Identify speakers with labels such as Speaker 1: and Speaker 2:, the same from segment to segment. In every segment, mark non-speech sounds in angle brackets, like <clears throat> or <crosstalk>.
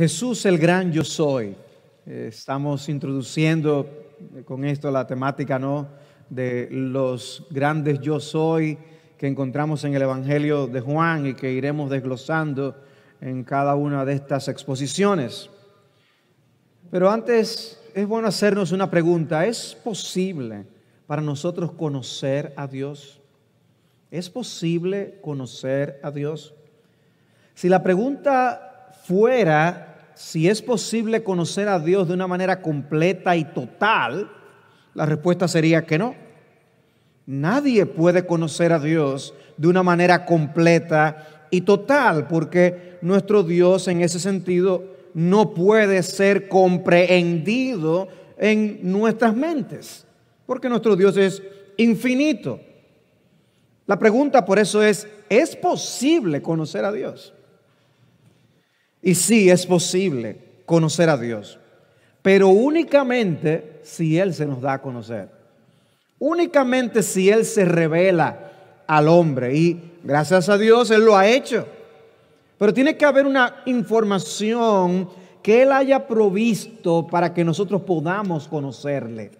Speaker 1: Jesús el gran yo soy. Eh, estamos introduciendo con esto la temática ¿no? de los grandes yo soy que encontramos en el Evangelio de Juan y que iremos desglosando en cada una de estas exposiciones. Pero antes es bueno hacernos una pregunta. ¿Es posible para nosotros conocer a Dios? ¿Es posible conocer a Dios? Si la pregunta fuera si es posible conocer a Dios de una manera completa y total, la respuesta sería que no. Nadie puede conocer a Dios de una manera completa y total, porque nuestro Dios en ese sentido no puede ser comprendido en nuestras mentes, porque nuestro Dios es infinito. La pregunta por eso es, ¿es posible conocer a Dios? Y sí, es posible conocer a Dios, pero únicamente si Él se nos da a conocer. Únicamente si Él se revela al hombre. Y gracias a Dios Él lo ha hecho. Pero tiene que haber una información que Él haya provisto para que nosotros podamos conocerle.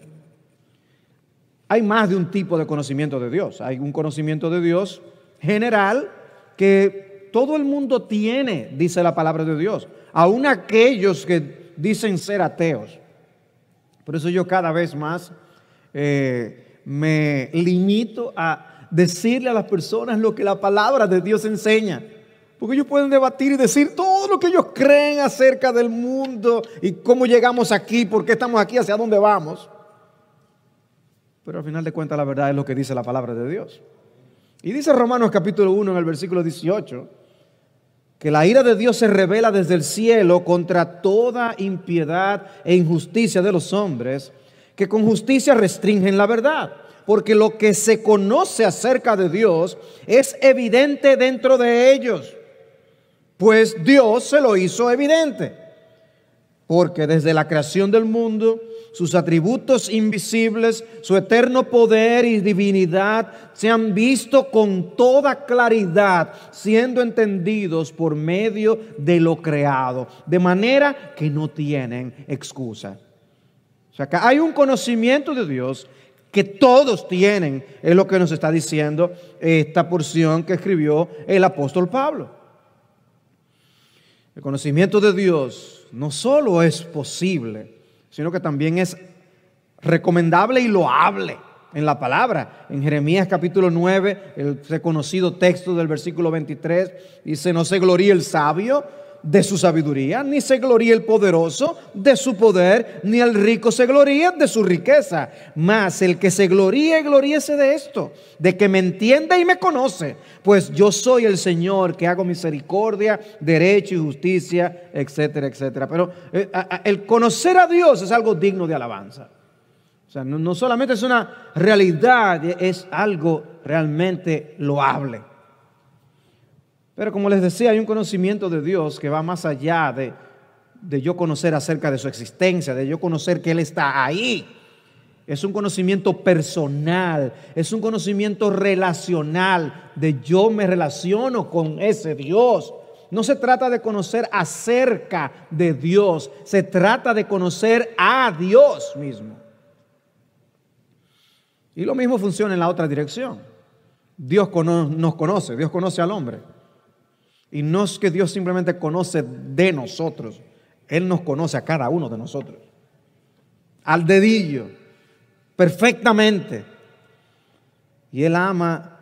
Speaker 1: Hay más de un tipo de conocimiento de Dios. Hay un conocimiento de Dios general que todo el mundo tiene, dice la palabra de Dios, aún aquellos que dicen ser ateos. Por eso yo cada vez más eh, me limito a decirle a las personas lo que la palabra de Dios enseña. Porque ellos pueden debatir y decir todo lo que ellos creen acerca del mundo y cómo llegamos aquí, por qué estamos aquí, hacia dónde vamos. Pero al final de cuentas la verdad es lo que dice la palabra de Dios. Y dice Romanos capítulo 1 en el versículo 18, que la ira de Dios se revela desde el cielo contra toda impiedad e injusticia de los hombres, que con justicia restringen la verdad, porque lo que se conoce acerca de Dios es evidente dentro de ellos, pues Dios se lo hizo evidente porque desde la creación del mundo sus atributos invisibles, su eterno poder y divinidad se han visto con toda claridad, siendo entendidos por medio de lo creado, de manera que no tienen excusa. O sea, que hay un conocimiento de Dios que todos tienen, es lo que nos está diciendo esta porción que escribió el apóstol Pablo. El conocimiento de Dios no solo es posible, sino que también es recomendable y loable en la palabra. En Jeremías capítulo 9, el reconocido texto del versículo 23, dice, no se gloríe el sabio de su sabiduría, ni se gloría el poderoso de su poder, ni el rico se gloría de su riqueza. Mas el que se gloría y gloríese de esto, de que me entienda y me conoce, pues yo soy el Señor que hago misericordia, derecho y justicia, etcétera, etcétera. Pero eh, el conocer a Dios es algo digno de alabanza. O sea, no solamente es una realidad, es algo realmente loable. Pero como les decía, hay un conocimiento de Dios que va más allá de, de yo conocer acerca de su existencia, de yo conocer que Él está ahí. Es un conocimiento personal, es un conocimiento relacional, de yo me relaciono con ese Dios. No se trata de conocer acerca de Dios, se trata de conocer a Dios mismo. Y lo mismo funciona en la otra dirección. Dios nos conoce, Dios conoce al hombre. Y no es que Dios simplemente conoce de nosotros, Él nos conoce a cada uno de nosotros. Al dedillo, perfectamente. Y Él ama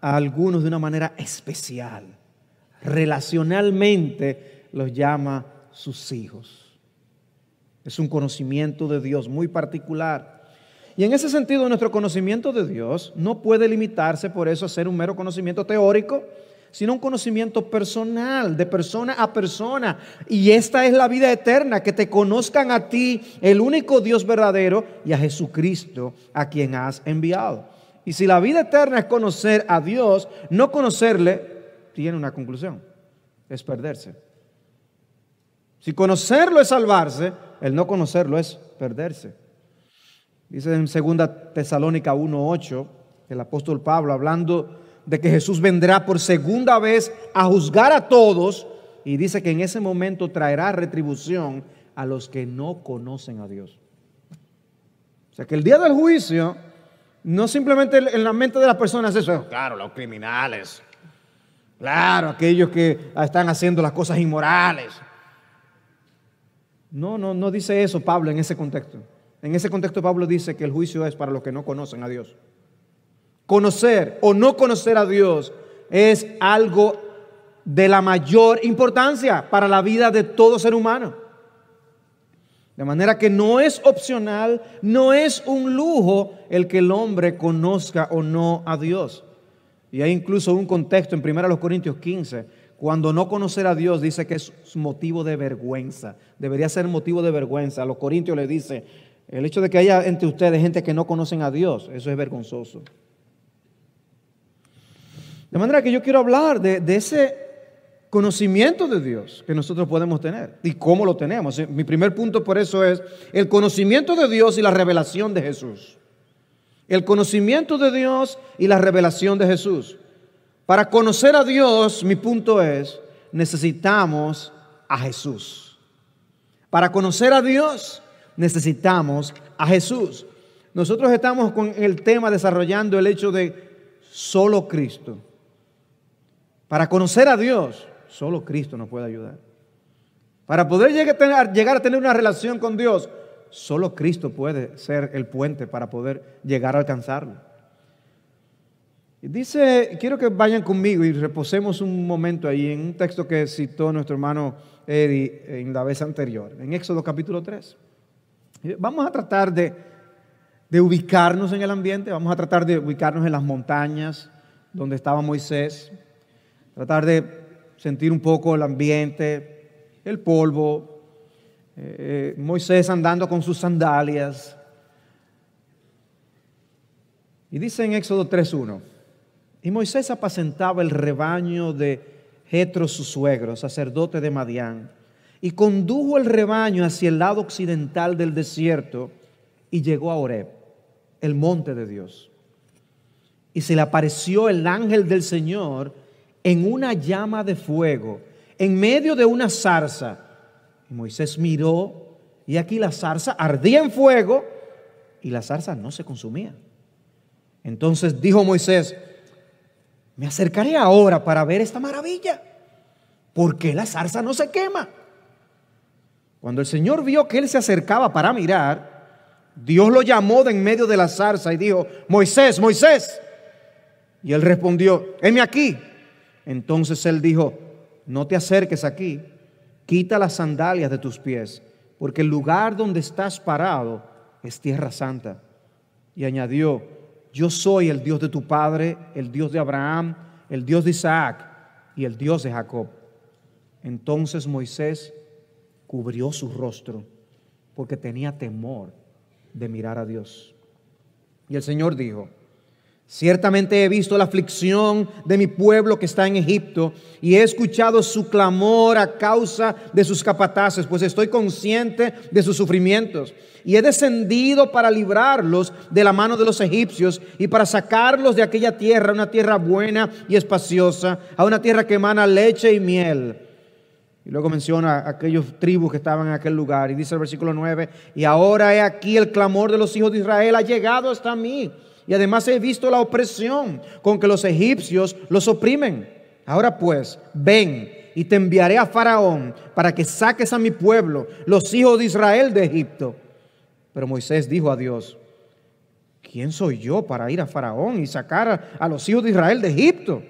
Speaker 1: a algunos de una manera especial. Relacionalmente los llama sus hijos. Es un conocimiento de Dios muy particular. Y en ese sentido, nuestro conocimiento de Dios no puede limitarse por eso a ser un mero conocimiento teórico, sino un conocimiento personal, de persona a persona. Y esta es la vida eterna, que te conozcan a ti, el único Dios verdadero, y a Jesucristo, a quien has enviado. Y si la vida eterna es conocer a Dios, no conocerle, tiene una conclusión, es perderse. Si conocerlo es salvarse, el no conocerlo es perderse. Dice en 2 Tesalónica 1.8, el apóstol Pablo, hablando de que Jesús vendrá por segunda vez a juzgar a todos y dice que en ese momento traerá retribución a los que no conocen a Dios. O sea que el día del juicio, no simplemente en la mente de las personas es eso, claro, los criminales, claro, aquellos que están haciendo las cosas inmorales. No, no, no dice eso Pablo en ese contexto. En ese contexto Pablo dice que el juicio es para los que no conocen a Dios. Conocer o no conocer a Dios es algo de la mayor importancia para la vida de todo ser humano. De manera que no es opcional, no es un lujo el que el hombre conozca o no a Dios. Y hay incluso un contexto en 1 Corintios 15, cuando no conocer a Dios dice que es motivo de vergüenza, debería ser motivo de vergüenza. A los corintios le dice, el hecho de que haya entre ustedes gente que no conocen a Dios, eso es vergonzoso. De manera que yo quiero hablar de, ese conocimiento de Dios que nosotros podemos tener y cómo lo tenemos. Eh, mi primer punto por eso es el conocimiento de Dios y la revelación de Jesús. El conocimiento de Dios y la revelación de Jesús. Para conocer a Dios, mi punto es, necesitamos a Jesús. Para conocer a Dios, necesitamos a Jesús. Nosotros estamos con el tema desarrollando el hecho de solo Cristo. Para conocer a Dios, solo Cristo nos puede ayudar. Para poder llegar a tener una relación con Dios, solo Cristo puede ser el puente para poder llegar a alcanzarlo. Dice, quiero que vayan conmigo y reposemos un momento ahí en un texto que citó nuestro hermano Eddie en la vez anterior, en Éxodo capítulo 3. Vamos a tratar de, de ubicarnos en el ambiente, vamos a tratar de ubicarnos en las montañas donde estaba Moisés, tratar de sentir un poco el ambiente, el polvo, eh, eh, Moisés andando con sus sandalias. Y dice en Éxodo 3.1, y Moisés apacentaba el rebaño de Jetro su suegro, sacerdote de Madián, y condujo el rebaño hacia el lado occidental del desierto y llegó a Horeb, el monte de Dios. Y se le apareció el ángel del Señor en una llama de fuego, en medio de una zarza. Y Moisés miró y aquí la zarza ardía en fuego y la zarza no se consumía. Entonces dijo Moisés, me acercaré ahora para ver esta maravilla, porque la zarza no se quema. Cuando el Señor vio que él se acercaba para mirar, Dios lo llamó de en medio de la zarza y dijo, Moisés, Moisés. Y él respondió, heme aquí. Entonces él dijo, no te acerques aquí, quita las sandalias de tus pies, porque el lugar donde estás parado es tierra santa. Y añadió, yo soy el Dios de tu padre, el Dios de Abraham, el Dios de Isaac y el Dios de Jacob. Entonces Moisés cubrió su rostro porque tenía temor de mirar a Dios. Y el Señor dijo, Ciertamente he visto la aflicción de mi pueblo que está en Egipto y he escuchado su clamor a causa de sus capataces, pues estoy consciente de sus sufrimientos. Y he descendido para librarlos de la mano de los egipcios y para sacarlos de aquella tierra, una tierra buena y espaciosa, a una tierra que emana leche y miel. Y luego menciona a aquellos tribus que estaban en aquel lugar y dice el versículo 9, y ahora he aquí el clamor de los hijos de Israel ha llegado hasta mí y además he visto la opresión con que los egipcios los oprimen. Ahora pues, ven y te enviaré a Faraón para que saques a mi pueblo, los hijos de Israel de Egipto. Pero Moisés dijo a Dios, ¿quién soy yo para ir a Faraón y sacar a, los hijos de Israel de Egipto?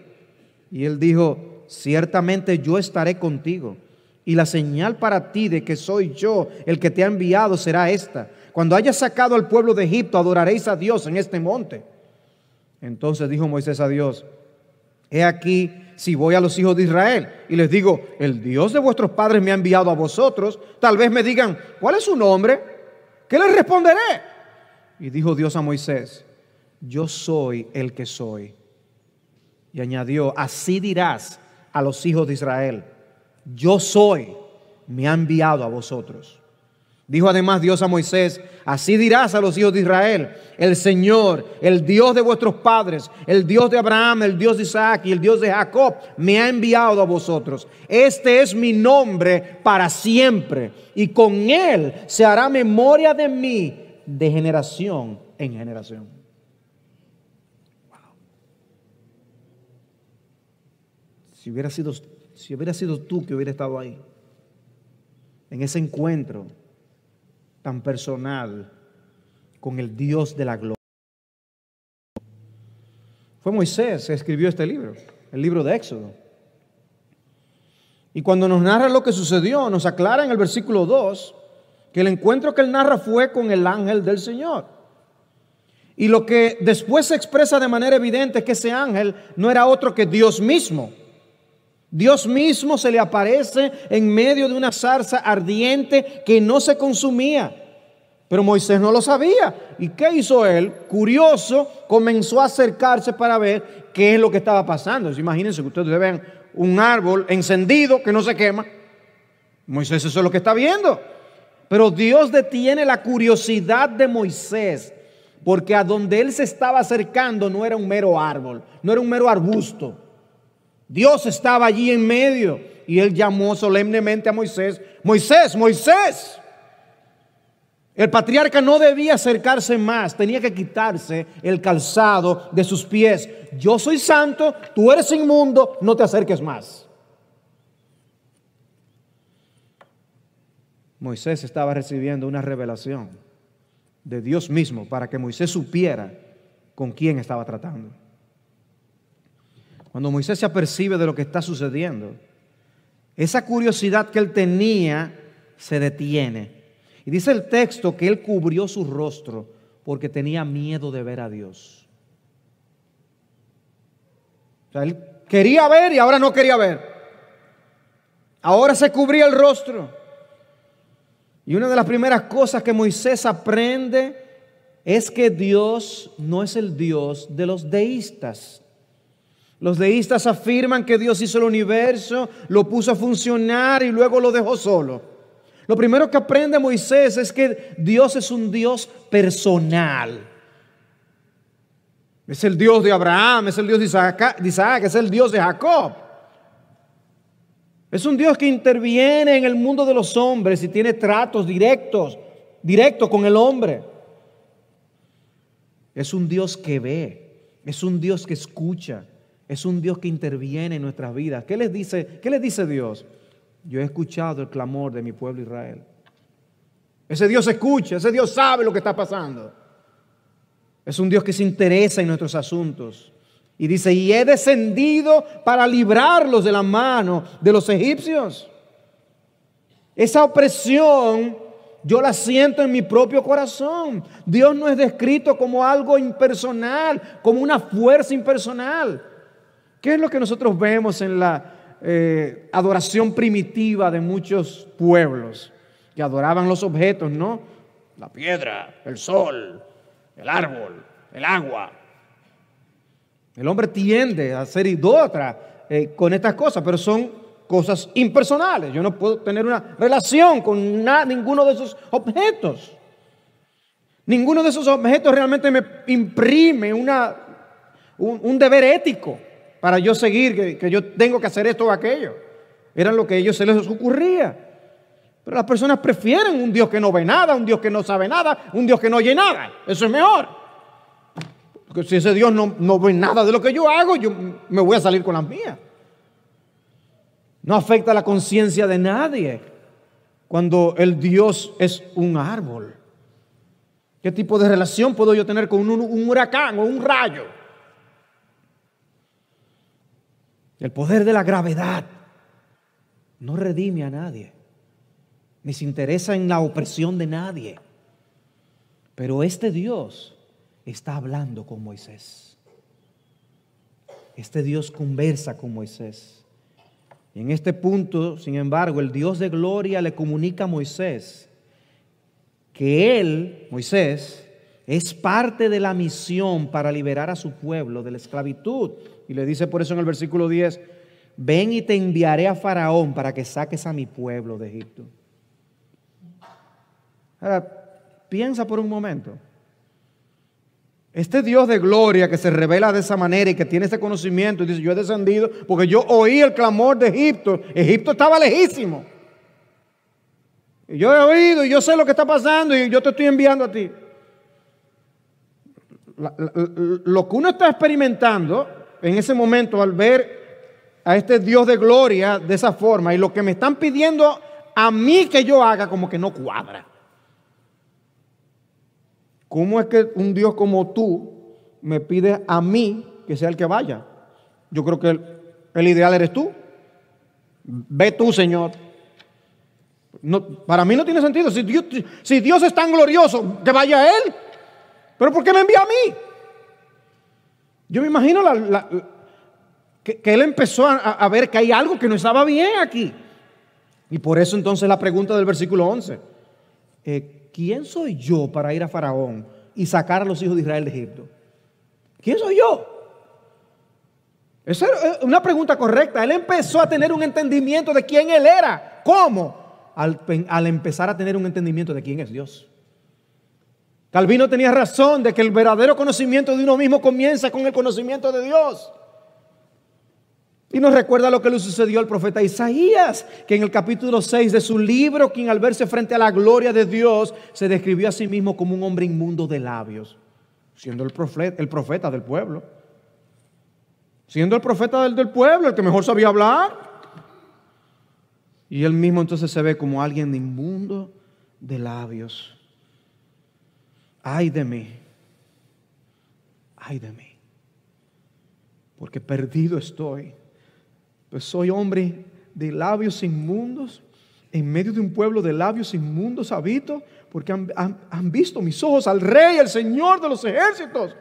Speaker 1: Y él dijo, ciertamente yo estaré contigo. Y la señal para ti de que soy yo el que te ha enviado será esta cuando hayas sacado al pueblo de Egipto, adoraréis a Dios en este monte. Entonces dijo Moisés a Dios, he aquí si voy a los hijos de Israel y les digo, el Dios de vuestros padres me ha enviado a vosotros, tal vez me digan, ¿cuál es su nombre? ¿Qué les responderé? Y dijo Dios a Moisés, yo soy el que soy. Y añadió, así dirás a los hijos de Israel, yo soy, me ha enviado a vosotros. Dijo además Dios a Moisés, así dirás a los hijos de Israel, el Señor, el Dios de vuestros padres, el Dios de Abraham, el Dios de Isaac y el Dios de Jacob, me ha enviado a vosotros. Este es mi nombre para siempre y con él se hará memoria de mí de generación en generación. Si hubiera sido, si hubiera sido tú que hubiera estado ahí, en ese encuentro, tan personal con el Dios de la gloria. Fue Moisés que escribió este libro, el libro de Éxodo. Y cuando nos narra lo que sucedió, nos aclara en el versículo 2 que el encuentro que él narra fue con el ángel del Señor. Y lo que después se expresa de manera evidente es que ese ángel no era otro que Dios mismo. Dios mismo se le aparece en medio de una zarza ardiente que no se consumía. Pero Moisés no lo sabía. ¿Y qué hizo él? Curioso, comenzó a acercarse para ver qué es lo que estaba pasando. imagínense que ustedes vean un árbol encendido que no se quema. Moisés eso es lo que está viendo. Pero Dios detiene la curiosidad de Moisés, porque a donde él se estaba acercando no era un mero árbol, no era un mero arbusto Dios estaba allí en medio y él llamó solemnemente a Moisés, Moisés, Moisés. El patriarca no debía acercarse más, tenía que quitarse el calzado de sus pies. Yo soy santo, tú eres inmundo, no te acerques más. Moisés estaba recibiendo una revelación de Dios mismo para que Moisés supiera con quién estaba tratando cuando Moisés se apercibe de lo que está sucediendo, esa curiosidad que él tenía se detiene. Y dice el texto que él cubrió su rostro porque tenía miedo de ver a Dios. O sea, él quería ver y ahora no quería ver. Ahora se cubría el rostro. Y una de las primeras cosas que Moisés aprende es que Dios no es el Dios de los deístas, los deístas afirman que Dios hizo el universo, lo puso a funcionar y luego lo dejó solo. Lo primero que aprende Moisés es que Dios es un Dios personal. Es el Dios de Abraham, es el Dios de Isaac, Isaac es el Dios de Jacob. Es un Dios que interviene en el mundo de los hombres y tiene tratos directos, directos con el hombre. Es un Dios que ve, es un Dios que escucha, es un Dios que interviene en nuestras vidas. ¿Qué les dice, dice Dios? Yo he escuchado el clamor de mi pueblo Israel. Ese Dios escucha, ese Dios sabe lo que está pasando. Es un Dios que se interesa en nuestros asuntos. Y dice, y he descendido para librarlos de la mano de los egipcios. Esa opresión yo la siento en mi propio corazón. Dios no es descrito como algo impersonal, como una fuerza impersonal. ¿Qué es lo que nosotros vemos en la eh, adoración primitiva de muchos pueblos? Que adoraban los objetos, ¿no? La piedra, el sol, el árbol, el agua. El hombre tiende a ser idólatra eh, con estas cosas, pero son cosas impersonales. Yo no puedo tener una relación con ninguno de esos objetos. Ninguno de esos objetos realmente me imprime una, un deber ético para yo seguir, que, yo tengo que hacer esto o aquello. Era lo que a ellos se les ocurría. Pero las personas prefieren un Dios que no ve nada, un Dios que no sabe nada, un Dios que no oye nada. Eso es mejor. Porque si ese Dios no, no ve nada de lo que yo hago, yo me voy a salir con las mías. No afecta la conciencia de nadie cuando el Dios es un árbol. ¿Qué tipo de relación puedo yo tener con un huracán o un rayo? El poder de la gravedad no redime a nadie, ni se interesa en la opresión de nadie. Pero este Dios está hablando con Moisés. Este Dios conversa con Moisés. Y en este punto, sin embargo, el Dios de gloria le comunica a Moisés que él, Moisés, es parte de la misión para liberar a su pueblo de la esclavitud. Y le dice por eso en el versículo 10, ven y te enviaré a Faraón para que saques a mi pueblo de Egipto. Ahora, piensa por un momento. Este Dios de gloria que se revela de esa manera y que tiene ese conocimiento y dice, yo he descendido porque yo oí el clamor de Egipto. Egipto estaba lejísimo. Y yo he oído y yo sé lo que está pasando y yo te estoy enviando a ti lo que uno está experimentando en ese momento al ver a este Dios de gloria de esa forma y lo que me están pidiendo a mí que yo haga como que no cuadra. ¿Cómo es que un Dios como tú me pide a mí que sea el que vaya? Yo creo que el, ideal eres tú. Ve tú, Señor. No, para mí no tiene sentido. Si Dios, si Dios es tan glorioso, que vaya a Él. ¿Pero por qué me envió a mí? Yo me imagino que, él empezó a, ver que hay algo que no estaba bien aquí. Y por eso entonces la pregunta del versículo 11. Eh, ¿Quién soy yo para ir a Faraón y sacar a los hijos de Israel de Egipto? ¿Quién soy yo? Esa es una pregunta correcta. Él empezó a tener un entendimiento de quién él era. ¿Cómo? al empezar a tener un entendimiento de quién es Dios. Calvino tenía razón de que el verdadero conocimiento de uno mismo comienza con el conocimiento de Dios. Y nos recuerda lo que le sucedió al profeta Isaías, que en el capítulo 6 de su libro, quien al verse frente a la gloria de Dios, se describió a sí mismo como un hombre inmundo de labios, siendo el profeta, del pueblo. Siendo el profeta del, pueblo, el que mejor sabía hablar. Y él mismo entonces se ve como alguien inmundo de labios ay de mí, ay de mí, porque perdido estoy, pues soy hombre de labios inmundos, en medio de un pueblo de labios inmundos habito, porque han, visto mis ojos al rey, al Señor de los ejércitos.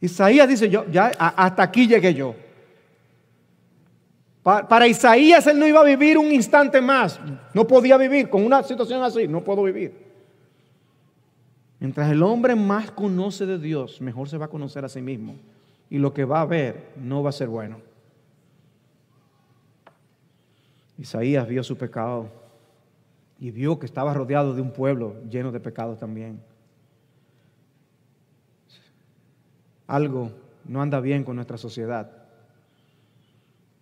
Speaker 1: Isaías dice, yo, ya hasta aquí llegué yo. para Isaías él no iba a vivir un instante más, no podía vivir con una situación así, no puedo vivir. Mientras el hombre más conoce de Dios, mejor se va a conocer a sí mismo. Y lo que va a ver no va a ser bueno. Isaías vio su pecado y vio que estaba rodeado de un pueblo lleno de pecados también. Algo no anda bien con nuestra sociedad.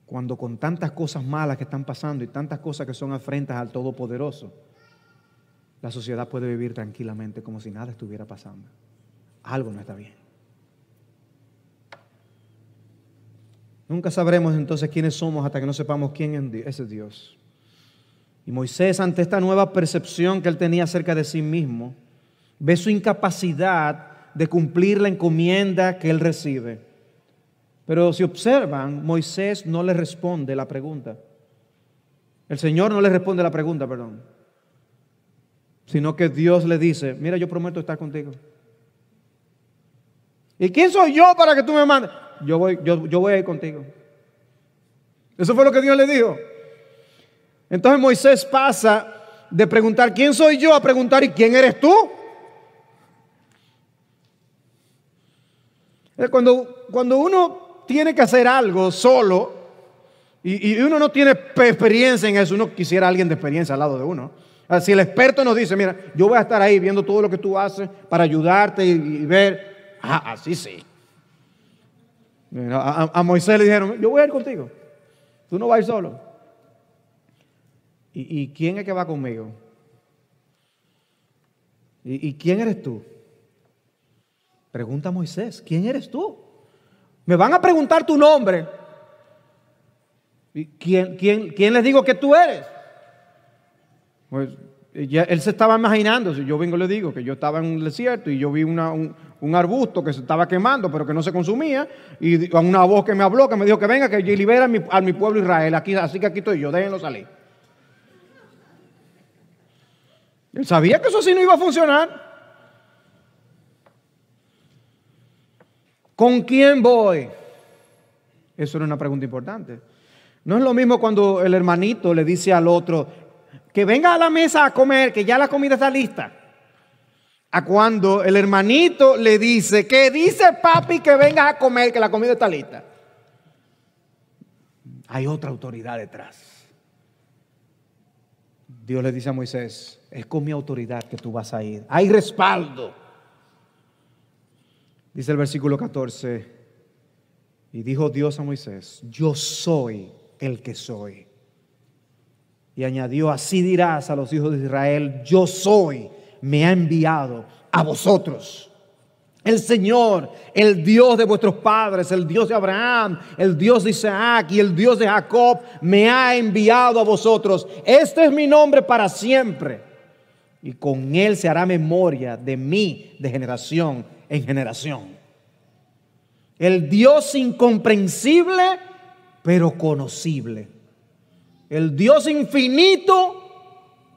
Speaker 1: Cuando con tantas cosas malas que están pasando y tantas cosas que son afrentas al Todopoderoso, la sociedad puede vivir tranquilamente como si nada estuviera pasando. Algo no está bien. Nunca sabremos entonces quiénes somos hasta que no sepamos quién es Dios. Y Moisés, ante esta nueva percepción que él tenía acerca de sí mismo, ve su incapacidad de cumplir la encomienda que él recibe. Pero si observan, Moisés no le responde la pregunta. El Señor no le responde la pregunta, perdón sino que Dios le dice, mira, yo prometo estar contigo. ¿Y quién soy yo para que tú me mandes? Yo voy, yo, voy a ir contigo. Eso fue lo que Dios le dijo. Entonces Moisés pasa de preguntar, ¿quién soy yo? a preguntar, ¿y quién eres tú? Eh, cuando, cuando uno tiene que hacer algo solo y, y uno no tiene experiencia en eso, uno quisiera alguien de experiencia al lado de uno. Ah, si el experto nos dice, mira, yo voy a estar ahí viendo todo lo que tú haces para ayudarte y, ver, ah, así sí. A, Moisés le dijeron, yo voy a ir contigo, tú no vas solo. ¿Y, quién es que va conmigo? ¿Y, quién eres tú? Pregunta a Moisés, ¿quién eres tú? Me van a preguntar tu nombre. ¿Y quién, quién, quién les digo que tú eres? Pues eh, él se estaba imaginando, si yo vengo y le digo que yo estaba en un desierto y yo vi un, arbusto que se estaba quemando, pero que no se consumía, y una voz que me habló, que me dijo que venga, que libera a mi, pueblo Israel, aquí, así que aquí estoy yo, déjenlo salir. Él sabía que eso así no iba a funcionar. ¿Con quién voy? Eso era una pregunta importante. No es lo mismo cuando el hermanito le dice al otro, que venga a la mesa a comer, que ya la comida está lista. A cuando el hermanito le dice, que dice papi que vengas a comer, que la comida está lista. Hay otra autoridad detrás. Dios le dice a Moisés, es con mi autoridad que tú vas a ir. Hay respaldo. Dice el versículo 14, y dijo Dios a Moisés, yo soy el que soy y añadió, así dirás a los hijos de Israel, yo soy, me ha enviado a vosotros. El Señor, el Dios de vuestros padres, el Dios de Abraham, el Dios de Isaac y el Dios de Jacob, me ha enviado a vosotros. Este es mi nombre para siempre. Y con él se hará memoria de mí de generación en generación. El Dios incomprensible, pero conocible el Dios infinito,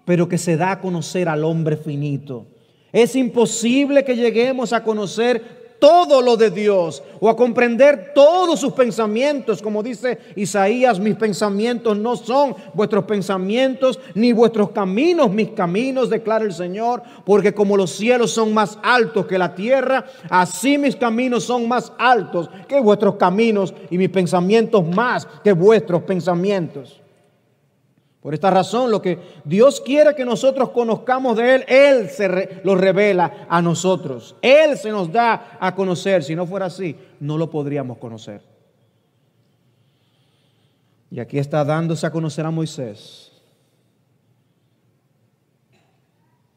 Speaker 1: pero que se da a conocer al hombre finito. Es imposible que lleguemos a conocer todo lo de Dios o a comprender todos sus pensamientos, como dice Isaías, mis pensamientos no son vuestros pensamientos, ni vuestros caminos mis caminos, declara el Señor, porque como los cielos son más altos que la tierra, así mis caminos son más altos que vuestros caminos y mis pensamientos más que vuestros pensamientos. Por esta razón, lo que Dios quiere que nosotros conozcamos de Él, Él se lo revela a nosotros. Él se nos da a conocer. Si no fuera así, no lo podríamos conocer. Y aquí está dándose a conocer a Moisés.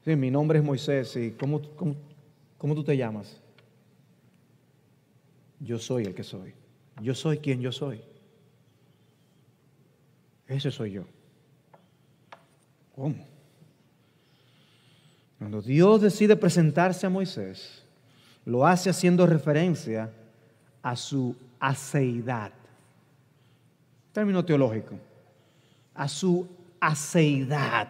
Speaker 1: Sí, mi nombre es Moisés. cómo, cómo tú te llamas? Yo soy el que soy. Yo soy quien yo soy. Ese soy yo. ¿Cómo? Cuando Dios decide presentarse a Moisés, lo hace haciendo referencia a su aceidad. Término teológico. A su aceidad.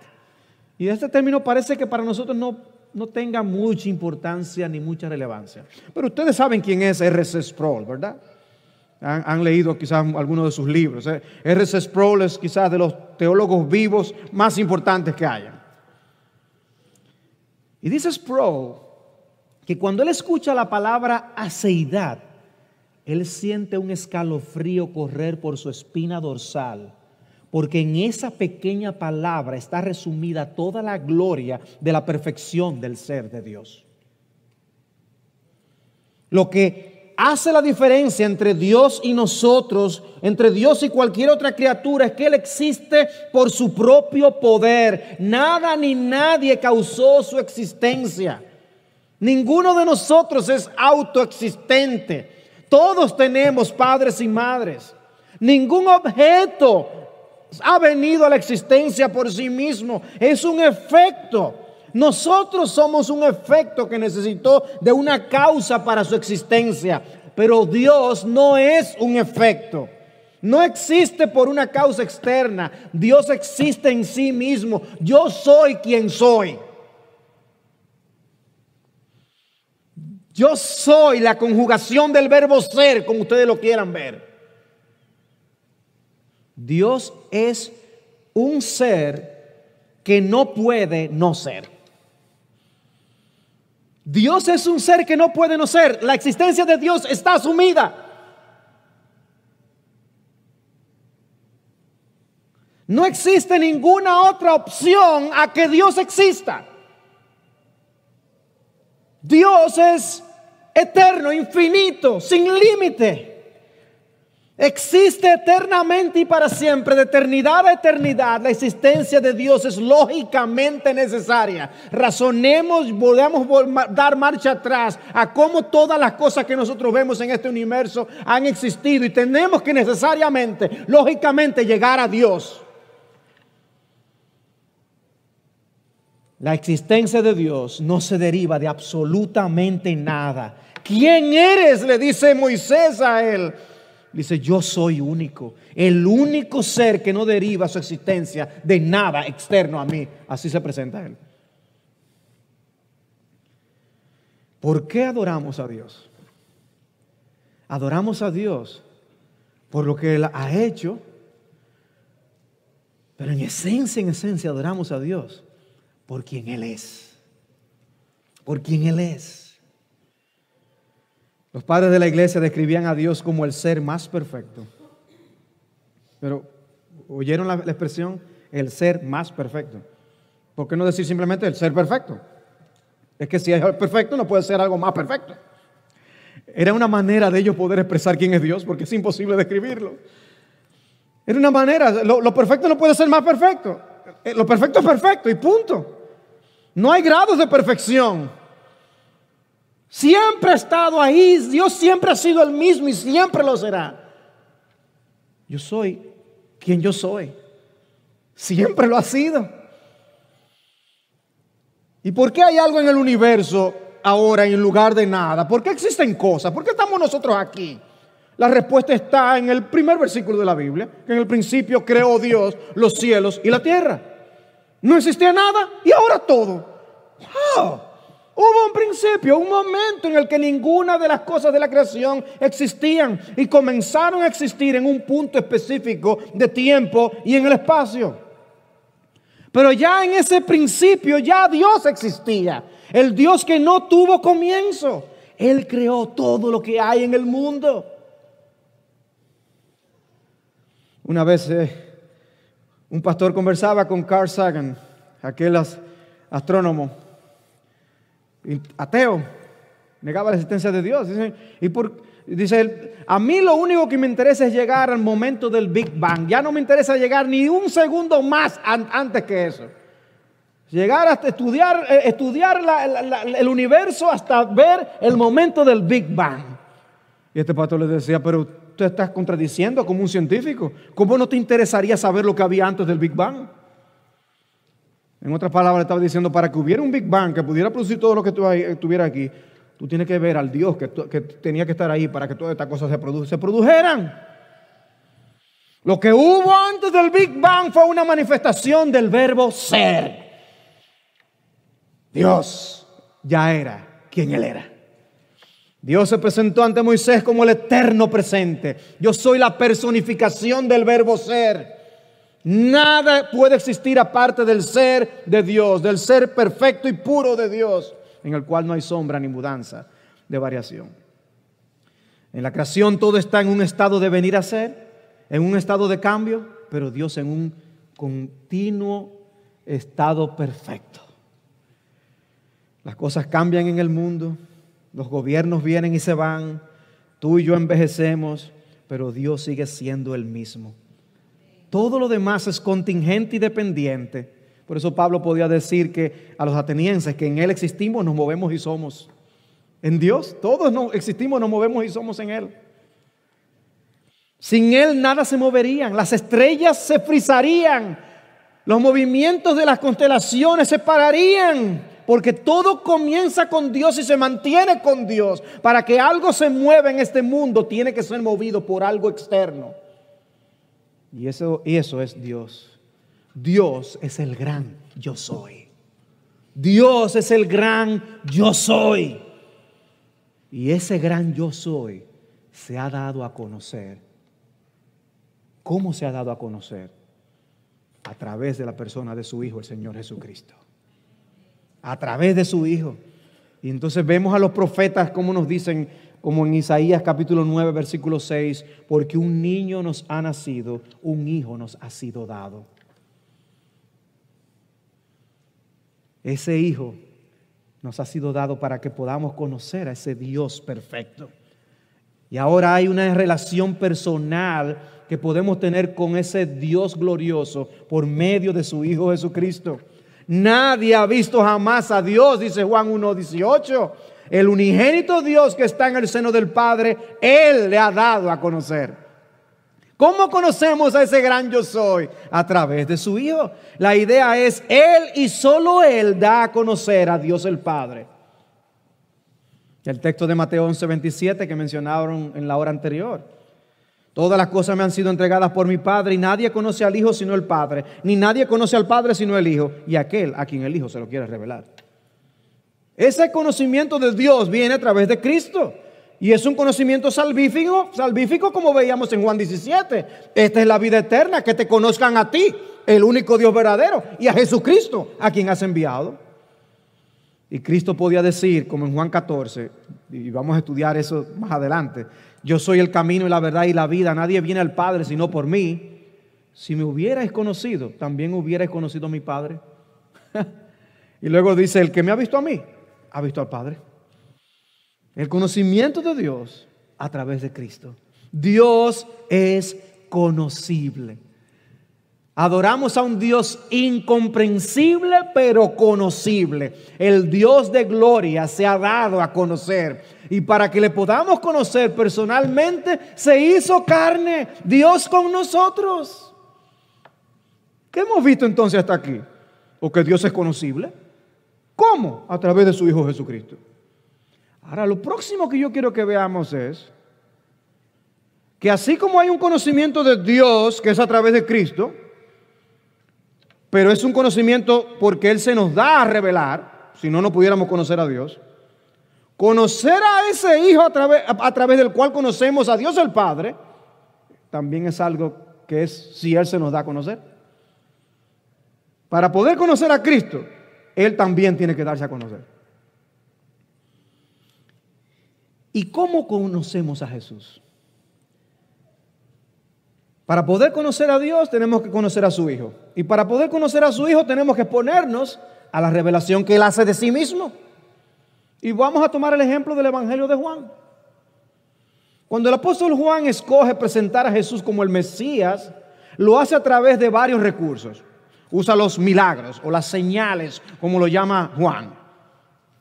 Speaker 1: Y este término parece que para nosotros no, no tenga mucha importancia ni mucha relevancia. Pero ustedes saben quién es R.C. Sproul, ¿verdad? han, leído quizás algunos de sus libros. Eh. R.C. Sproul es quizás de los teólogos vivos más importantes que hayan. Y dice Sproul que cuando él escucha la palabra aceidad, él siente un escalofrío correr por su espina dorsal, porque en esa pequeña palabra está resumida toda la gloria de la perfección del ser de Dios. Lo que hace la diferencia entre Dios y nosotros, entre Dios y cualquier otra criatura, es que Él existe por su propio poder. Nada ni nadie causó su existencia. Ninguno de nosotros es autoexistente. Todos tenemos padres y madres. Ningún objeto ha venido a la existencia por sí mismo. Es un efecto nosotros somos un efecto que necesitó de una causa para su existencia, pero Dios no es un efecto. No existe por una causa externa. Dios existe en sí mismo. Yo soy quien soy. Yo soy la conjugación del verbo ser, como ustedes lo quieran ver. Dios es un ser que no puede no ser. Dios es un ser que no puede no ser. La existencia de Dios está asumida. No existe ninguna otra opción a que Dios exista. Dios es eterno, infinito, sin límite. Existe eternamente y para siempre, de eternidad a eternidad, la existencia de Dios es lógicamente necesaria. Razonemos, podemos dar marcha atrás a cómo todas las cosas que nosotros vemos en este universo han existido y tenemos que necesariamente, lógicamente, llegar a Dios. La existencia de Dios no se deriva de absolutamente nada. ¿Quién eres? le dice Moisés a él Dice, yo soy único, el único ser que no deriva su existencia de nada externo a mí. Así se presenta Él. ¿Por qué adoramos a Dios? Adoramos a Dios por lo que Él ha hecho, pero en esencia, en esencia adoramos a Dios por quien Él es, por quien Él es. Los padres de la iglesia describían a Dios como el ser más perfecto. Pero, ¿oyeron la, expresión? El ser más perfecto. ¿Por qué no decir simplemente el ser perfecto? Es que si es perfecto, no puede ser algo más perfecto. Era una manera de ellos poder expresar quién es Dios, porque es imposible describirlo. Era una manera, lo perfecto no puede ser más perfecto. Eh, lo perfecto es perfecto y punto. No hay grados de perfección. Siempre ha estado ahí, Dios siempre ha sido el mismo y siempre lo será. Yo soy quien yo soy. Siempre lo ha sido. ¿Y por qué hay algo en el universo ahora en lugar de nada? ¿Por qué existen cosas? ¿Por qué estamos nosotros aquí? La respuesta está en el primer versículo de la Biblia, que en el principio creó Dios los cielos y la tierra. No existía nada y ahora todo. ¡Wow! Hubo un principio, un momento en el que ninguna de las cosas de la creación existían y comenzaron a existir en un punto específico de tiempo y en el espacio. Pero ya en ese principio ya Dios existía, el Dios que no tuvo comienzo. Él creó todo lo que hay en el mundo. Una vez eh, un pastor conversaba con Carl Sagan, aquel astrónomo ateo, negaba la existencia de Dios. y dice a mí lo único que me interesa es llegar al momento del Big Bang. Ya no me interesa llegar ni un segundo más antes que eso. Llegar hasta estudiar, eh, el universo hasta ver el momento del Big Bang. Y este pastor le decía, pero tú estás contradiciendo como un científico. ¿Cómo no te interesaría saber lo que había antes del Big Bang? En otras palabras, estaba diciendo, para que hubiera un Big Bang que pudiera producir todo lo que estuviera eh, aquí, tú tienes que ver al Dios que, tenía que estar ahí para que todas estas cosas se, se produjeran. Lo que hubo antes del Big Bang fue una manifestación del verbo ser. Dios ya era quien Él era. Dios se presentó ante Moisés como el eterno presente. Yo soy la personificación del verbo ser. Nada puede existir aparte del ser de Dios, del ser perfecto y puro de Dios, en el cual no hay sombra ni mudanza de variación. En la creación todo está en un estado de venir a ser, en un estado de cambio, pero Dios en un continuo estado perfecto. Las cosas cambian en el mundo, los gobiernos vienen y se van, tú y yo envejecemos, pero Dios sigue siendo el mismo. Todo lo demás es contingente y dependiente. Por eso Pablo podía decir que a los atenienses que en Él existimos, nos movemos y somos. En Dios, todos existimos, nos movemos y somos en Él. Sin Él nada se moverían, las estrellas se frizarían, los movimientos de las constelaciones se pararían, porque todo comienza con Dios y se mantiene con Dios. Para que algo se mueva en este mundo, tiene que ser movido por algo externo. Y eso, eso es Dios. Dios es el gran yo soy. Dios es el gran yo soy. Y ese gran yo soy se ha dado a conocer. ¿Cómo se ha dado a conocer? A través de la persona de su Hijo, el Señor Jesucristo. A través de su Hijo. Y entonces vemos a los profetas como nos dicen, como en Isaías capítulo 9, versículo 6, porque un niño nos ha nacido, un hijo nos ha sido dado. Ese hijo nos ha sido dado para que podamos conocer a ese Dios perfecto. Y ahora hay una relación personal que podemos tener con ese Dios glorioso por medio de su Hijo Jesucristo. Nadie ha visto jamás a Dios, dice Juan 1.18 el unigénito Dios que está en el seno del Padre, Él le ha dado a conocer. ¿Cómo conocemos a ese gran yo soy? A través de su Hijo. La idea es, Él y solo Él da a conocer a Dios el Padre. El texto de Mateo 27 que mencionaron en la hora anterior. Todas las cosas me han sido entregadas por mi Padre y nadie conoce al Hijo sino el Padre, ni nadie conoce al Padre sino el Hijo y aquel a quien el Hijo se lo quiere revelar. Ese conocimiento de Dios viene a través de Cristo. Y es un conocimiento salvífico, salvífico como veíamos en Juan 17. Esta es la vida eterna, que te conozcan a ti, el único Dios verdadero, y a Jesucristo, a quien has enviado. Y Cristo podía decir, como en Juan 14, y vamos a estudiar eso más adelante, yo soy el camino y la verdad y la vida, nadie viene al Padre sino por mí. Si me hubierais conocido, también hubierais conocido a mi Padre. <laughs> y luego dice, el que me ha visto a mí, ha visto al Padre. El conocimiento de Dios a través de Cristo. Dios es conocible. Adoramos a un Dios incomprensible pero conocible. El Dios de gloria se ha dado a conocer. Y para que le podamos conocer personalmente, se hizo carne Dios con nosotros. ¿Qué hemos visto entonces hasta aquí? ¿O que Dios es conocible? ¿Cómo? A través de su Hijo Jesucristo. Ahora, lo próximo que yo quiero que veamos es que así como hay un conocimiento de Dios que es a través de Cristo, pero es un conocimiento porque Él se nos da a revelar, si no, no pudiéramos conocer a Dios. Conocer a ese Hijo a través, través del cual conocemos a Dios el Padre, también es algo que es si Él se nos da a conocer. Para poder conocer a Cristo, él también tiene que darse a conocer. ¿Y cómo conocemos a Jesús? Para poder conocer a Dios tenemos que conocer a su Hijo. Y para poder conocer a su Hijo tenemos que ponernos a la revelación que Él hace de sí mismo. Y vamos a tomar el ejemplo del Evangelio de Juan. Cuando el apóstol Juan escoge presentar a Jesús como el Mesías, lo hace a través de varios recursos usa los milagros o las señales, como lo llama Juan.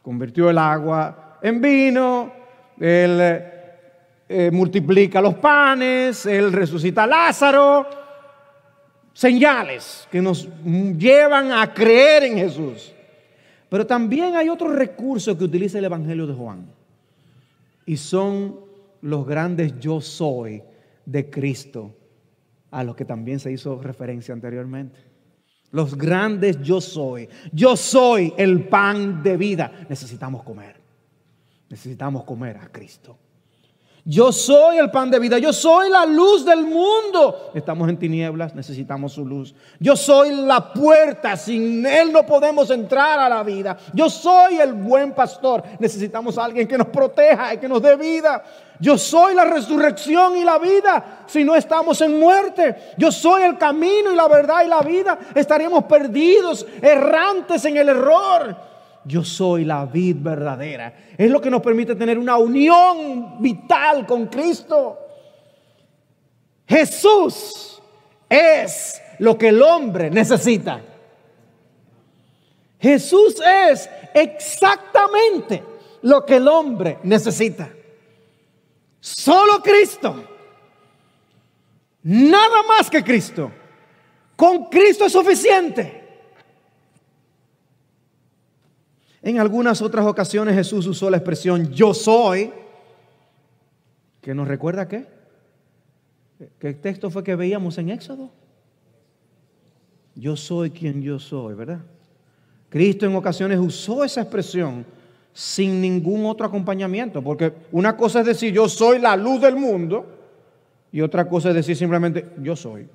Speaker 1: Convirtió el agua en vino, él eh, eh, multiplica los panes, él resucita a Lázaro. Señales que nos llevan a creer en Jesús. Pero también hay otro recurso que utiliza el Evangelio de Juan. Y son los grandes yo soy de Cristo, a los que también se hizo referencia anteriormente. Los grandes yo soy. Yo soy el pan de vida. Necesitamos comer. Necesitamos comer a Cristo. Yo soy el pan de vida, yo soy la luz del mundo. Estamos en tinieblas, necesitamos su luz. Yo soy la puerta, sin Él no podemos entrar a la vida. Yo soy el buen pastor, necesitamos a alguien que nos proteja y que nos dé vida. Yo soy la resurrección y la vida si no estamos en muerte. Yo soy el camino y la verdad y la vida. Estaríamos perdidos, errantes en el error yo soy la vid verdadera. Es lo que nos permite tener una unión vital con Cristo. Jesús es lo que el hombre necesita. Jesús es exactamente lo que el hombre necesita. Solo Cristo. Nada más que Cristo. Con Cristo es suficiente. En algunas otras ocasiones Jesús usó la expresión yo soy, que nos recuerda qué? ¿Qué texto fue que veíamos en Éxodo? Yo soy quien yo soy, ¿verdad? Cristo en ocasiones usó esa expresión sin ningún otro acompañamiento, porque una cosa es decir yo soy la luz del mundo y otra cosa es decir simplemente yo soy.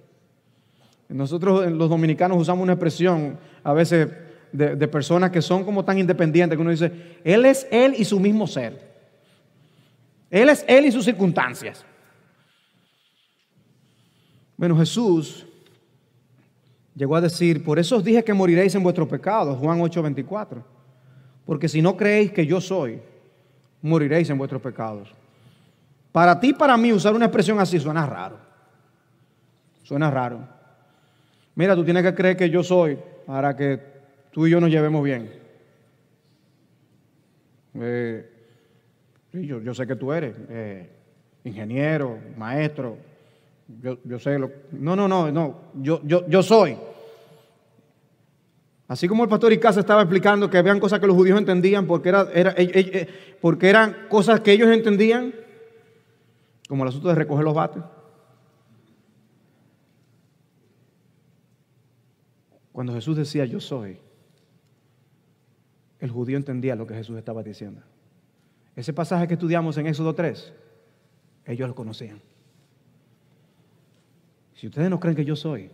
Speaker 1: Nosotros los dominicanos usamos una expresión a veces de, personas que son como tan independientes que uno dice, Él es Él y su mismo ser. Él es Él y sus circunstancias. Bueno, Jesús llegó a decir, por eso os dije que moriréis en vuestros pecados, Juan 8:24, porque si no creéis que yo soy, moriréis en vuestros pecados. Para ti, para mí, usar una expresión así suena raro. Suena raro. Mira, tú tienes que creer que yo soy para que tú y yo nos llevemos bien. Eh, yo, yo, sé que tú eres eh, ingeniero, maestro, yo, sé lo... No, no, no, no, yo, yo, yo soy. Así como el pastor Icaza estaba explicando que habían cosas que los judíos entendían porque, era, era, eh, porque eran cosas que ellos entendían, como el asunto de recoger los bates. Cuando Jesús decía yo soy, el judío entendía lo que Jesús estaba diciendo. Ese pasaje que estudiamos en Éxodo 3, ellos lo conocían. Si ustedes no creen que yo soy,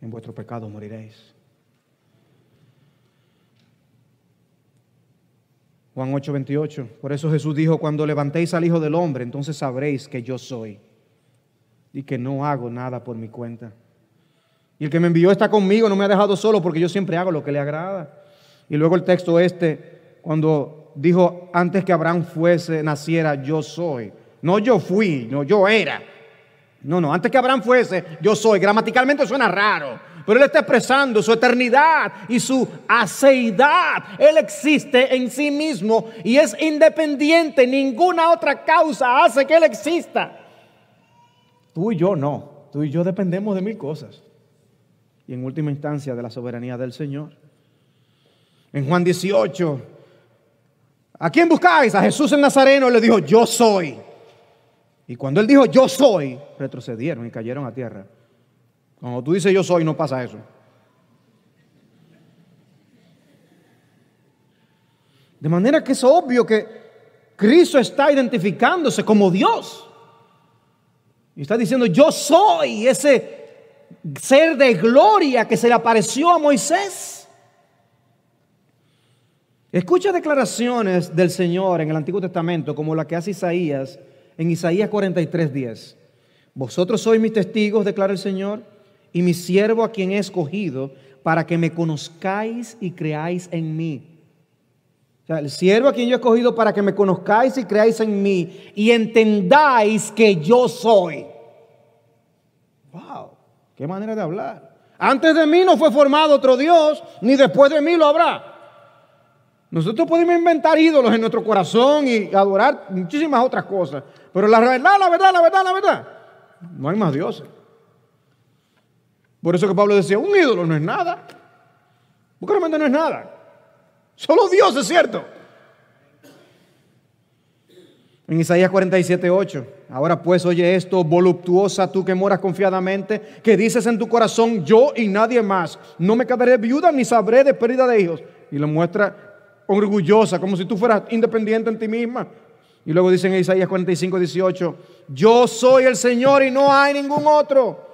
Speaker 1: en vuestro pecado moriréis. Juan 28 Por eso Jesús dijo, cuando levantéis al Hijo del Hombre, entonces sabréis que yo soy y que no hago nada por mi cuenta. Y el que me envió está conmigo, no me ha dejado solo porque yo siempre hago lo que le agrada. Y luego el texto este, cuando dijo, antes que Abraham fuese, naciera, yo soy. No yo fui, no yo era. No, no, antes que Abraham fuese, yo soy. Gramaticalmente suena raro, pero él está expresando su eternidad y su aceidad. Él existe en sí mismo y es independiente. Ninguna otra causa hace que él exista. Tú y yo no. Tú y yo dependemos de mil cosas. Y en última instancia de la soberanía del Señor en Juan 18. ¿A quién buscáis? A Jesús en Nazareno. le dijo, yo soy. Y cuando él dijo, yo soy, retrocedieron y cayeron a tierra. Cuando tú dices yo soy, no pasa eso. De manera que es obvio que Cristo está identificándose como Dios. Y está diciendo, yo soy ese ser de gloria que se le apareció a Moisés. Escucha declaraciones del Señor en el Antiguo Testamento, como la que hace Isaías en Isaías 43:10. Vosotros sois mis testigos, declara el Señor, y mi siervo a quien he escogido, para que me conozcáis y creáis en mí. O sea, el siervo a quien yo he escogido para que me conozcáis y creáis en mí y entendáis que yo soy. ¡Wow! ¡Qué manera de hablar! Antes de mí no fue formado otro Dios, ni después de mí lo habrá. Nosotros podemos inventar ídolos en nuestro corazón y adorar muchísimas otras cosas. Pero la verdad, la verdad, la verdad, la verdad. No hay más dioses. Por eso que Pablo decía, un ídolo no es nada. Porque no es nada. Solo Dios es cierto. En Isaías 47, 8. Ahora pues oye esto, voluptuosa tú que moras confiadamente, que dices en tu corazón, yo y nadie más. No me quedaré viuda ni sabré de pérdida de hijos. Y lo muestra orgullosa, como si tú fueras independiente en ti misma. Y luego dicen en Isaías 45, 18, yo soy el Señor y no hay ningún otro.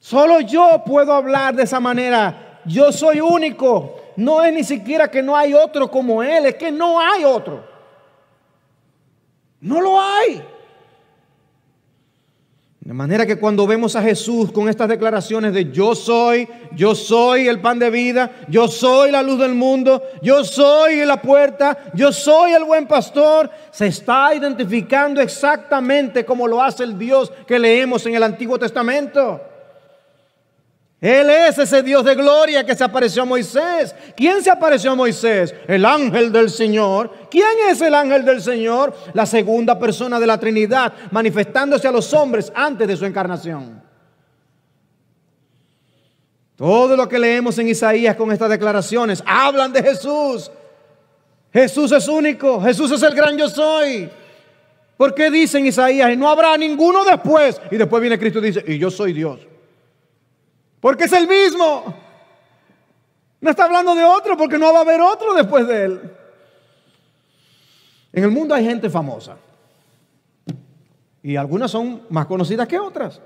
Speaker 1: Solo yo puedo hablar de esa manera. Yo soy único. No es ni siquiera que no hay otro como Él, es que no hay otro. No lo hay. De manera que cuando vemos a Jesús con estas declaraciones de yo soy, yo soy el pan de vida, yo soy la luz del mundo, yo soy la puerta, yo soy el buen pastor, se está identificando exactamente como lo hace el Dios que leemos en el Antiguo Testamento. Él es ese Dios de gloria que se apareció a Moisés. ¿Quién se apareció a Moisés? El ángel del Señor. ¿Quién es el ángel del Señor? La segunda persona de la Trinidad, manifestándose a los hombres antes de su encarnación. Todo lo que leemos en Isaías con estas declaraciones hablan de Jesús. Jesús es único, Jesús es el gran yo soy. ¿Por qué dicen Isaías? Y no habrá ninguno después. Y después viene Cristo y dice, y yo soy Dios. Porque es el mismo. No está hablando de otro porque no va a haber otro después de él. En el mundo hay gente famosa. Y algunas son más conocidas que otras.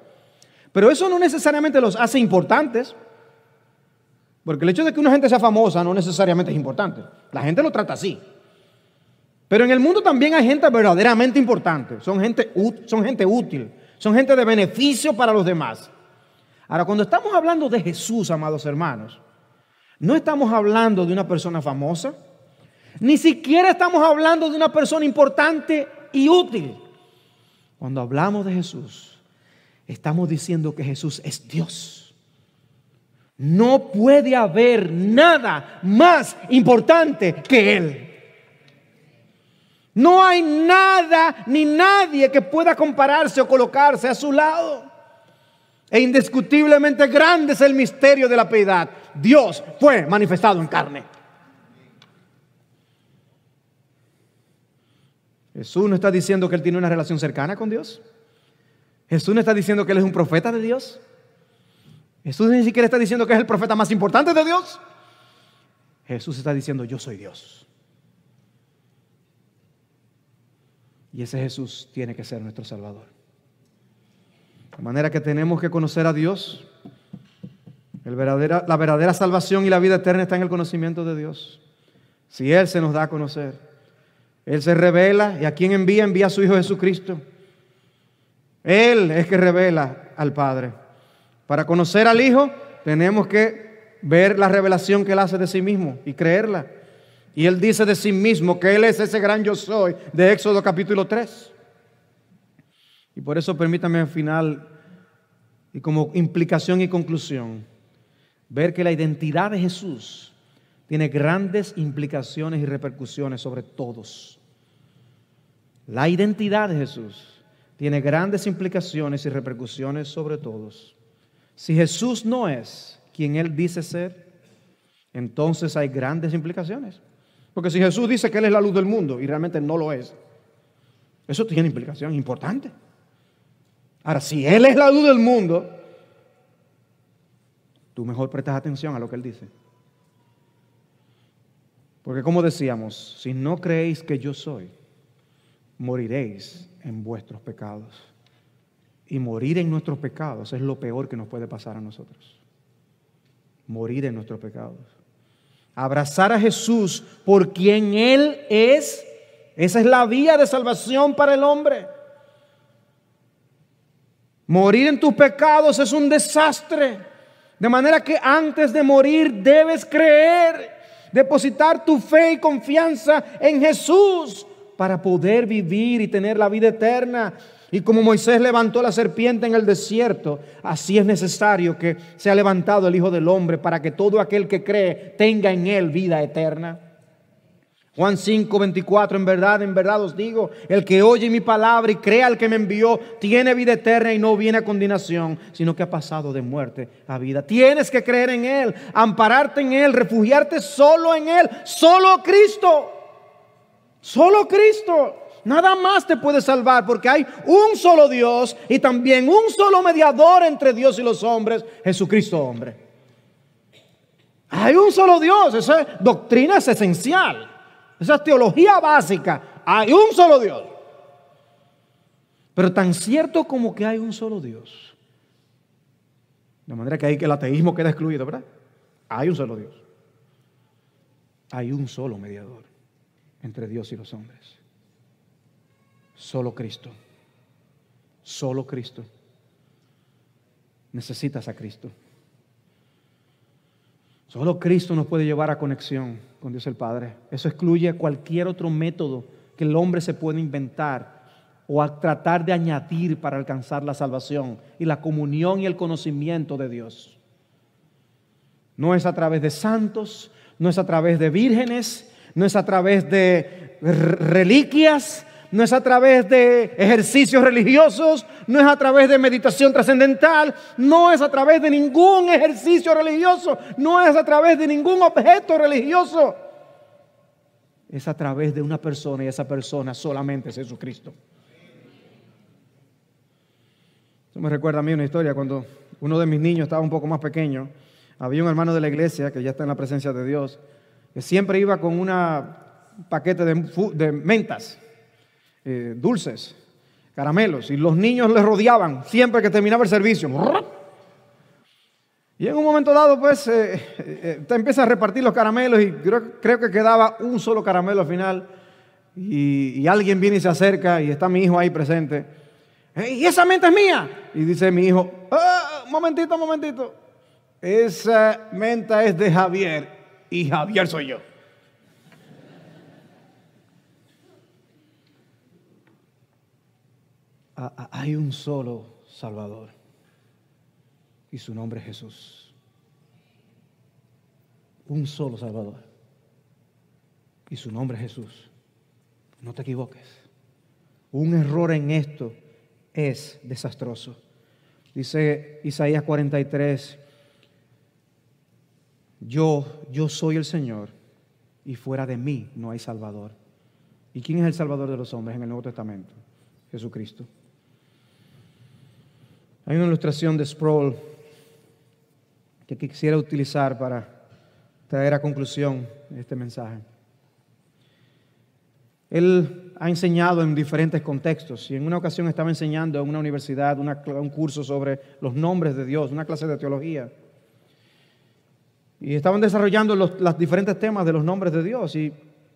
Speaker 1: Pero eso no necesariamente los hace importantes. Porque el hecho de que una gente sea famosa no necesariamente es importante. La gente lo trata así. Pero en el mundo también hay gente verdaderamente importante. Son gente, son gente útil. Son gente de beneficio para los demás. Ahora, cuando estamos hablando de Jesús, amados hermanos, no estamos hablando de una persona famosa, ni siquiera estamos hablando de una persona importante y útil. Cuando hablamos de Jesús, estamos diciendo que Jesús es Dios. No puede haber nada más importante que Él. No hay nada ni nadie que pueda compararse o colocarse a su lado. E indiscutiblemente grande es el misterio de la piedad. Dios fue manifestado en carne. Jesús no está diciendo que él tiene una relación cercana con Dios. Jesús no está diciendo que él es un profeta de Dios. Jesús ni siquiera está diciendo que es el profeta más importante de Dios. Jesús está diciendo, yo soy Dios. Y ese Jesús tiene que ser nuestro Salvador. De manera que tenemos que conocer a Dios. la verdadera salvación y la vida eterna está en el conocimiento de Dios. Si Él se nos da a conocer, Él se revela y a quien envía, envía a su Hijo Jesucristo. Él es que revela al Padre. Para conocer al Hijo tenemos que ver la revelación que Él hace de sí mismo y creerla. Y Él dice de sí mismo que Él es ese gran yo soy de Éxodo capítulo 3. Y por eso permítame al final, y como implicación y conclusión, ver que la identidad de Jesús tiene grandes implicaciones y repercusiones sobre todos. La identidad de Jesús tiene grandes implicaciones y repercusiones sobre todos. Si Jesús no es quien Él dice ser, entonces hay grandes implicaciones. Porque si Jesús dice que Él es la luz del mundo y realmente no lo es, eso tiene implicación importantes. Ahora, si Él es la luz del mundo, tú mejor prestas atención a lo que Él dice. Porque como decíamos, si no creéis que yo soy, moriréis en vuestros pecados. Y morir en nuestros pecados es lo peor que nos puede pasar a nosotros. Morir en nuestros pecados. Abrazar a Jesús por quien Él es, esa es la vía de salvación para el hombre. Morir en tus pecados es un desastre. De manera que antes de morir debes creer, depositar tu fe y confianza en Jesús para poder vivir y tener la vida eterna. Y como Moisés levantó la serpiente en el desierto, así es necesario que sea levantado el Hijo del Hombre para que todo aquel que cree tenga en él vida eterna. Juan 5, en verdad, en verdad os digo, el que oye mi palabra y crea al que me envió, tiene vida eterna y no viene a condenación, sino que ha pasado de muerte a vida. Tienes que creer en Él, ampararte en Él, refugiarte solo en Él, solo Cristo, solo Cristo. Nada más te puede salvar porque hay un solo Dios y también un solo mediador entre Dios y los hombres, Jesucristo hombre. Hay un solo Dios, esa doctrina es esencial. Esa es teología básica. Hay un solo Dios. Pero tan cierto como que hay un solo Dios. De manera que ahí que el ateísmo queda excluido, ¿verdad? Hay un solo Dios. Hay un solo mediador entre Dios y los hombres. Solo Cristo. Solo Cristo. Necesitas a Cristo. Solo Cristo nos puede llevar a conexión con Dios el Padre. Eso excluye cualquier otro método que el hombre se pueda inventar o tratar de añadir para alcanzar la salvación y la comunión y el conocimiento de Dios. No es a través de santos, no es a través de vírgenes, no es a través de reliquias, no es a través de ejercicios religiosos, no es a través de meditación trascendental, no es a través de ningún ejercicio religioso, no es a través de ningún objeto religioso. Es a través de una persona y esa persona solamente es Jesucristo. Eso me recuerda a mí una historia cuando uno de mis niños estaba un poco más pequeño. Había un hermano de la iglesia que ya está en la presencia de Dios, que siempre iba con una paquete de mentas eh, dulces, caramelos, y los niños le rodeaban siempre que terminaba el servicio. Y en un momento dado, pues, eh, eh, te empieza a repartir los caramelos y creo, que quedaba un solo caramelo al final. Y, alguien viene y se acerca y está mi hijo ahí presente. ¡Y esa mente es mía! Y dice mi hijo, ah, momentito, momentito. Esa menta es de Javier y Javier soy yo. hay un solo Salvador y su nombre es Jesús. Un solo Salvador y su nombre es Jesús. No te equivoques. Un error en esto es desastroso. Dice Isaías 43, yo, yo soy el Señor y fuera de mí no hay Salvador. ¿Y quién es el Salvador de los hombres en el Nuevo Testamento? Jesucristo. Hay una ilustración de Sproul que quisiera utilizar para traer a conclusión este mensaje. Él ha enseñado en diferentes contextos y en una ocasión estaba enseñando en una universidad un curso sobre los nombres de Dios, una clase de teología. Y estaban desarrollando los diferentes temas de los nombres de Dios. Y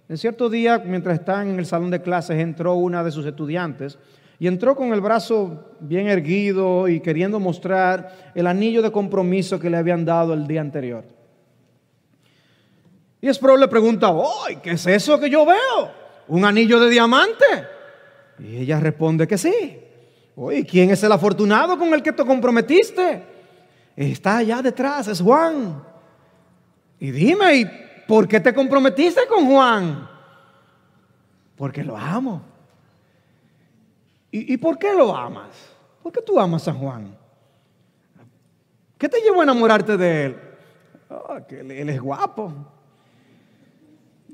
Speaker 1: en cierto día, mientras están en el salón de clases, entró una de sus estudiantes y entró con el brazo bien erguido y queriendo mostrar el anillo de compromiso que le habían dado el día anterior. Y Sproul le pregunta, ¡Ay, qué es eso que yo veo! ¿Un anillo de diamante? Y ella responde que sí. ¿quién es el afortunado con el que te comprometiste? Está allá detrás, es Juan. Y dime, ¿y por qué te comprometiste con Juan? Porque lo amo. ¿Y, por qué lo amas? ¿Por qué tú amas a Juan? ¿Qué te llevó a enamorarte de él? Oh, que él, es guapo.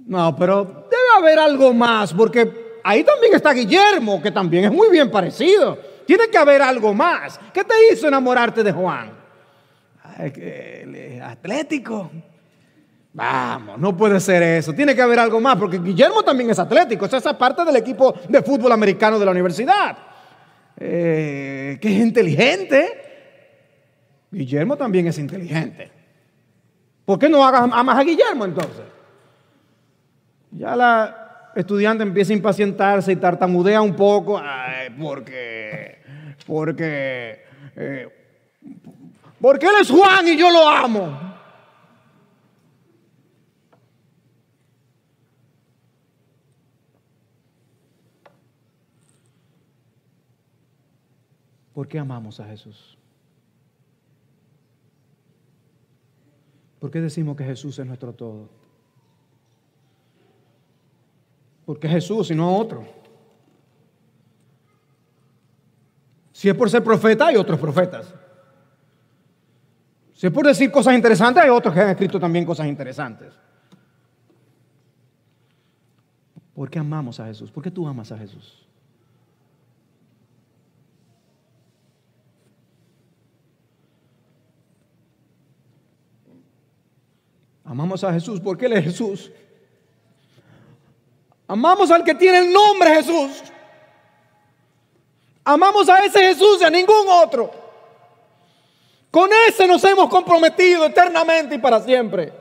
Speaker 1: No, pero debe haber algo más, porque ahí también está Guillermo, que también es muy bien parecido. Tiene que haber algo más. ¿Qué te hizo enamorarte de Juan? Ay, ah, que él es atlético. Vamos, no puede ser eso. Tiene que haber algo más, porque Guillermo también es atlético. Esa es parte del equipo de fútbol americano de la universidad. Eh, que es inteligente. Guillermo también es inteligente. ¿Por qué no hagas más a Guillermo entonces? Ya la estudiante empieza a impacientarse y tartamudea un poco. porque, porque, porque eh, él es Juan y yo lo amo. ¿Por qué amamos a Jesús? ¿Por qué decimos que Jesús es nuestro todo? ¿Por qué Jesús y no otro? Si es por ser profeta, hay otros profetas. Si es por decir cosas interesantes, hay otros que han escrito también cosas interesantes. ¿Por qué amamos a Jesús? ¿Por qué tú amas a Jesús? Amamos a Jesús porque Él es Jesús. Amamos al que tiene el nombre Jesús. Amamos a ese Jesús y a ningún otro. Con ese nos hemos comprometido eternamente y para siempre.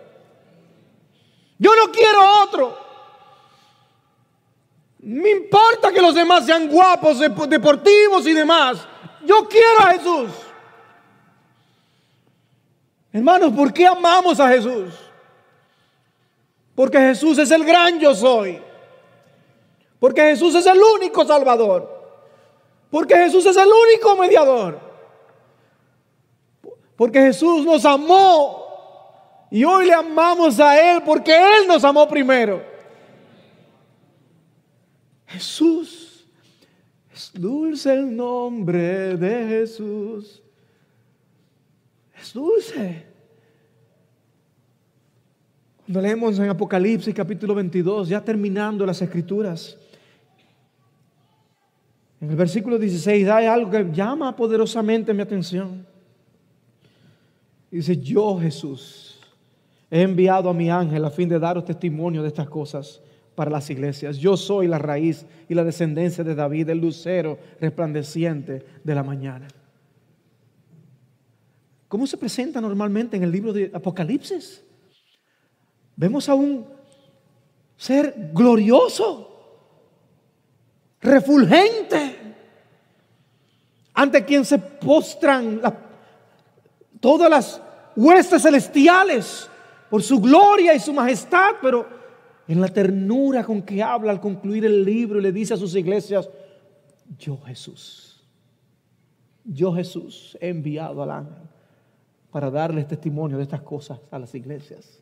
Speaker 1: Yo no quiero otro. Me importa que los demás sean guapos, deportivos y demás. Yo quiero a Jesús. Hermanos, ¿por qué amamos a Jesús? Porque Jesús es el gran yo soy. Porque Jesús es el único salvador. Porque Jesús es el único mediador. Porque Jesús nos amó. Y hoy le amamos a Él porque Él nos amó primero. Jesús. Es dulce el nombre de Jesús. Es dulce leemos en Apocalipsis capítulo 22, ya terminando las escrituras, en el versículo 16 hay algo que llama poderosamente mi atención. Dice, yo Jesús he enviado a mi ángel a fin de daros testimonio de estas cosas para las iglesias. Yo soy la raíz y la descendencia de David, el lucero resplandeciente de la mañana. ¿Cómo se presenta normalmente en el libro de Apocalipsis? Vemos a un ser glorioso, refulgente, ante quien se postran todas las huestes celestiales por su gloria y su majestad, pero en la ternura con que habla al concluir el libro y le dice a sus iglesias, yo Jesús, yo Jesús he enviado al ángel para darles testimonio de estas cosas a las iglesias.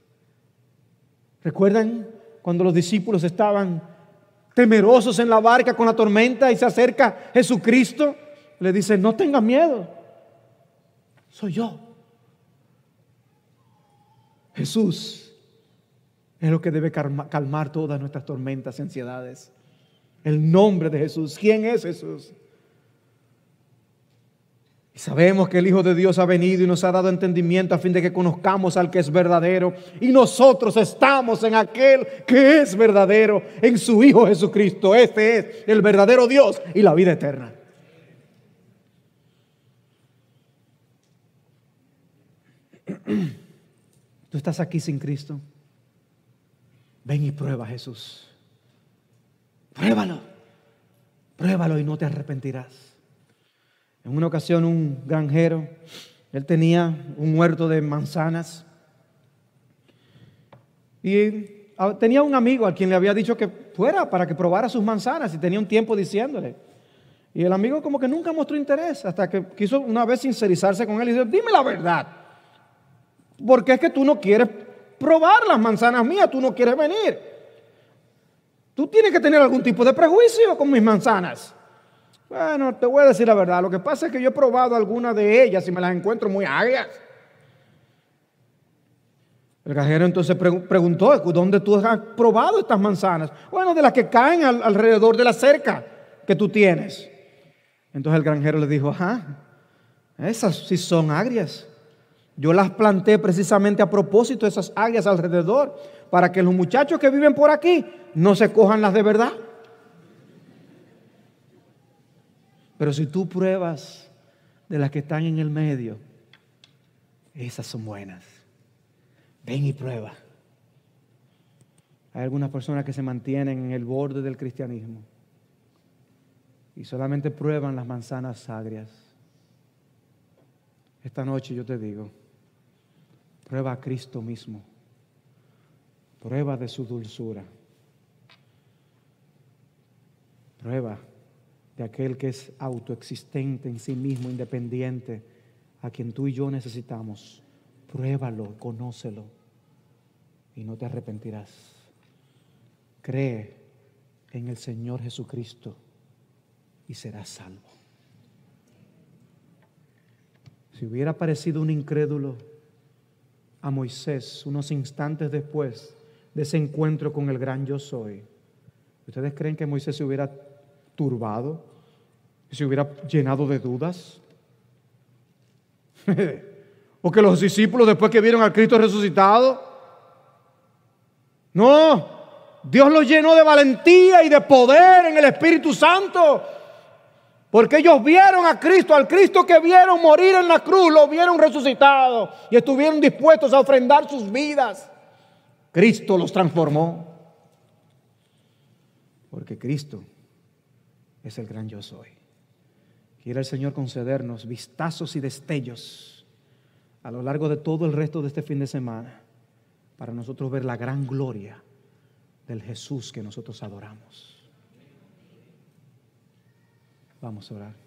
Speaker 1: ¿Recuerdan cuando los discípulos estaban temerosos en la barca con la tormenta y se acerca Jesucristo? Le dice, no tengas miedo, soy yo. Jesús es lo que debe calmar, todas nuestras tormentas, y ansiedades. El nombre de Jesús. ¿Quién es Jesús? Y sabemos que el Hijo de Dios ha venido y nos ha dado entendimiento a fin de que conozcamos al que es verdadero. Y nosotros estamos en aquel que es verdadero, en su Hijo Jesucristo. Este es el verdadero Dios y la vida eterna. <clears throat> Tú estás aquí sin Cristo. Ven y prueba Jesús. Pruébalo. Pruébalo y no te arrepentirás. En una ocasión un granjero, él tenía un huerto de manzanas y ah, tenía un amigo al quien le había dicho que fuera para que probara sus manzanas y tenía un tiempo diciéndole. Y el amigo como que nunca mostró interés hasta que quiso una vez sincerizarse con él y dijo, dime la verdad, porque es que tú no quieres probar las manzanas mías? Tú no quieres venir. Tú tienes que tener algún tipo de prejuicio con mis manzanas. Bueno, te voy a decir la verdad. Lo que pasa es que yo he probado algunas de ellas y me las encuentro muy agrias. El granjero entonces preguntó, ¿dónde tú has probado estas manzanas? Bueno, de las que caen alrededor de la cerca que tú tienes. Entonces el granjero le dijo, ajá, esas sí son agrias. Yo las planté precisamente a propósito, esas agrias alrededor, para que los muchachos que viven por aquí no se cojan las de verdad. Pero si tú pruebas de las que están en el medio, esas son buenas. Ven y prueba. Hay algunas personas que se mantienen en el borde del cristianismo y solamente prueban las manzanas agrias. Esta noche yo te digo, prueba a Cristo mismo, prueba de su dulzura, prueba de aquel que es autoexistente en sí mismo, independiente, a quien tú y yo necesitamos. Pruébalo, conócelo y no te arrepentirás. Cree en el Señor Jesucristo y serás salvo. Si hubiera parecido un incrédulo a Moisés unos instantes después de ese encuentro con el gran yo soy, ¿ustedes creen que Moisés se hubiera turbado, que se hubiera llenado de dudas. <laughs> o que los discípulos después que vieron al Cristo resucitado. No, Dios los llenó de valentía y de poder en el Espíritu Santo. Porque ellos vieron a Cristo, al Cristo que vieron morir en la cruz, lo vieron resucitado y estuvieron dispuestos a ofrendar sus vidas. Cristo los transformó. Porque Cristo es el gran yo soy. Quiere el Señor concedernos vistazos y destellos a lo largo de todo el resto de este fin de semana para nosotros ver la gran gloria del Jesús que nosotros adoramos. Vamos a orar.